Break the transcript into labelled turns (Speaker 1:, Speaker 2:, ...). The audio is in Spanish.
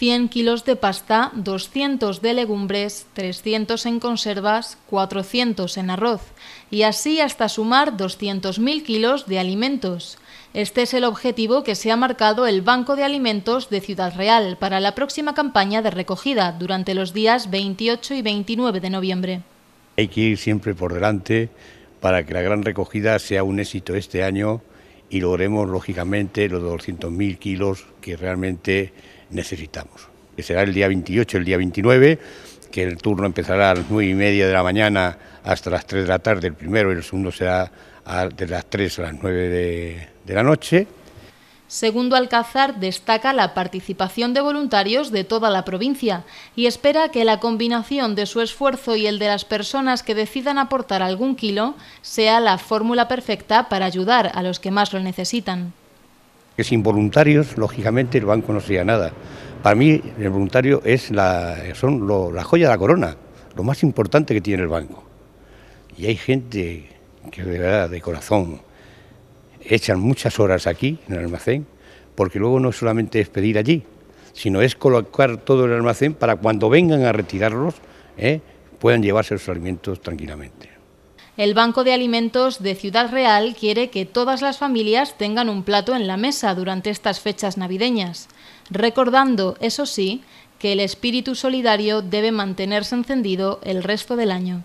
Speaker 1: 100 kilos de pasta, 200 de legumbres, 300 en conservas, 400 en arroz, y así hasta sumar 200.000 kilos de alimentos. Este es el objetivo que se ha marcado el Banco de Alimentos de Ciudad Real para la próxima campaña de recogida durante los días 28 y 29 de noviembre.
Speaker 2: Hay que ir siempre por delante para que la gran recogida sea un éxito este año y logremos, lógicamente, los 200.000 kilos que realmente necesitamos. Que será el día 28, el día 29, que el turno empezará a las 9 y media de la mañana hasta las 3 de la tarde, el primero, y el segundo será de las 3 a las 9 de, la noche.
Speaker 1: Segundo Alcázar destaca la participación de voluntarios de toda la provincia y espera que la combinación de su esfuerzo y el de las personas que decidan aportar algún kilo sea la fórmula perfecta para ayudar a los que más lo necesitan.
Speaker 2: Que sin voluntarios, lógicamente, el banco no sería nada. Para mí, el voluntario es la, son la joya de la corona, lo más importante que tiene el banco. Y hay gente que de verdad, de corazón, echan muchas horas aquí, en el almacén, porque luego no solamente es pedir allí, sino es colocar todo el almacén para cuando vengan a retirarlos, ¿eh? puedan llevarse los alimentos tranquilamente.
Speaker 1: El Banco de Alimentos de Ciudad Real quiere que todas las familias tengan un plato en la mesa durante estas fechas navideñas, recordando, eso sí, que el espíritu solidario debe mantenerse encendido el resto del año.